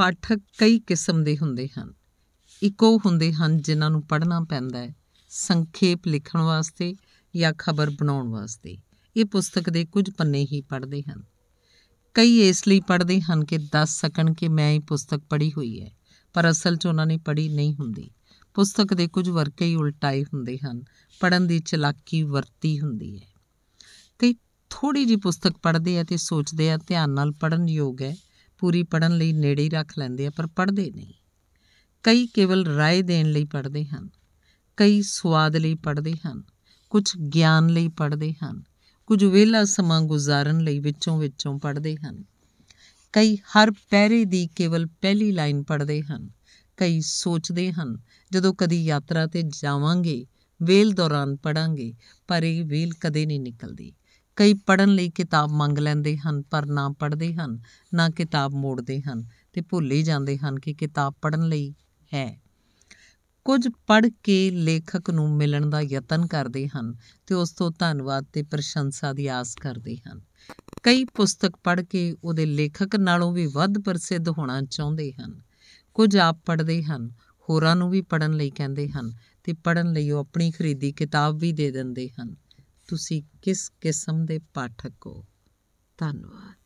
ਪਾਠਕ ਕਈ ਕਿਸਮ ਦੇ ਹੁੰਦੇ ਹਨ ਇੱਕੋ ਹੁੰਦੇ ਹਨ ਜਿਨ੍ਹਾਂ ਨੂੰ ਪੜ੍ਹਨਾ ਪੈਂਦਾ ਹੈ ਸੰਖੇਪ ਲਿਖਣ ਵਾਸਤੇ ਜਾਂ ਖਬਰ ਬਣਾਉਣ ਵਾਸਤੇ ਇਹ ਪੁਸਤਕ ਦੇ ਕੁਝ ਪੰਨੇ ਹੀ ਪੜ੍ਹਦੇ ਹਨ ਕਈ ਇਸ ਲਈ ਪੜ੍ਹਦੇ ਹਨ ਕਿ ਦੱਸ ਸਕਣ ਕਿ ਮੈਂ ਇਹ ਪੁਸਤਕ ਪੜ੍ਹੀ ਹੋਈ ਹੈ ਪਰ ਅਸਲ 'ਚ ਉਹਨਾਂ ਨੇ ਪੜ੍ਹੀ ਨਹੀਂ ਹੁੰਦੀ ਪੁਸਤਕ ਦੇ ਕੁਝ ਵਰਕੇ ਹੀ ਉਲਟਾਏ ਹੁੰਦੇ ਹਨ ਪੜਨ ਦੀ ਚਲਾਕੀ ਵਰਤੀ ਹੁੰਦੀ ਹੈ ਕਈ ਥੋੜੀ ਜੀ ਪੁਸਤਕ ਪੜ੍ਹਦੇ ਆ ਤੇ ਸੋਚਦੇ ਆ ਧਿਆਨ ਨਾਲ ਪੜਨ ਯੋਗ ਹੈ ਪੂਰੀ ਪੜਨ ਲਈ ਨੇੜੇ ਹੀ ਰੱਖ ਲੈਂਦੇ ਆ ਪਰ ਪੜਦੇ ਨਹੀਂ ਕਈ ਕੇਵਲ رائے ਦੇਣ ਲਈ ਪੜਦੇ ਹਨ ਕਈ ਸਵਾਦ ਲਈ ਪੜਦੇ ਹਨ ਕੁਝ ਗਿਆਨ ਲਈ ਪੜਦੇ ਹਨ ਕੁਝ ਵੇਲਾ ਸਮਾਂ ਗੁਜ਼ਾਰਨ ਲਈ ਵਿੱਚੋਂ ਵਿੱਚੋਂ ਪੜਦੇ ਹਨ ਕਈ ਹਰ ਪੈਰੇ ਦੀ ਕੇਵਲ ਪਹਿਲੀ ਲਾਈਨ ਪੜਦੇ ਹਨ ਕਈ ਸੋਚਦੇ ਹਨ ਜਦੋਂ ਕਦੀ ਯਾਤਰਾ ਤੇ ਜਾਵਾਂਗੇ ਵੇਲ ਦੌਰਾਨ ਪੜਾਂਗੇ ਪਰ ਇਹ ਵੇਲ ਕਦੇ ਨਹੀਂ ਨਿਕਲਦੀ ਕਈ ਪੜਨ ਲਈ ਕਿਤਾਬ ਮੰਗ ਲੈਂਦੇ ਹਨ ਪਰ ਨਾ ਪੜਦੇ ਹਨ ਨਾ ਕਿਤਾਬ ਮੋੜਦੇ ਹਨ ਤੇ ਭੁੱਲ ਹੀ ਜਾਂਦੇ ਹਨ ਕਿ ਕਿਤਾਬ ਪੜਨ ਲਈ ਹੈ ਕੁਝ ਪੜ ਕੇ ਲੇਖਕ ਨੂੰ ਮਿਲਣ ਦਾ ਯਤਨ ਕਰਦੇ ਹਨ ਤੇ ਉਸ ਤੋਂ ਧੰਨਵਾਦ ਤੇ ਪ੍ਰਸ਼ੰਸਾ ਦੀ ਆਸ ਕਰਦੇ ਹਨ ਕਈ ਪੁਸਤਕ ਪੜ ਕੇ ਉਹਦੇ ਲੇਖਕ ਨਾਲੋਂ ਵੀ ਵੱਧ ਪ੍ਰਸਿੱਧ ਹੋਣਾ ਚਾਹੁੰਦੇ ਹਨ ਕੁਝ ਆਪ ਪੜਦੇ ਹਨ ਹੋਰਾਂ ਨੂੰ ਵੀ ਪੜਨ ਲਈ ਕਹਿੰਦੇ ਹਨ ਤੇ ਪੜਨ ਲਈ ਉਹ ਆਪਣੀ ਖਰੀਦੀ ਕਿਤਾਬ ਵੀ ਦੇ ਦਿੰਦੇ ਹਨ ਤੁਸੀਂ ਕਿਸ ਕਿਸਮ ਦੇ ਪਾਠਕ ਹੋ ਧੰਨਵਾਦ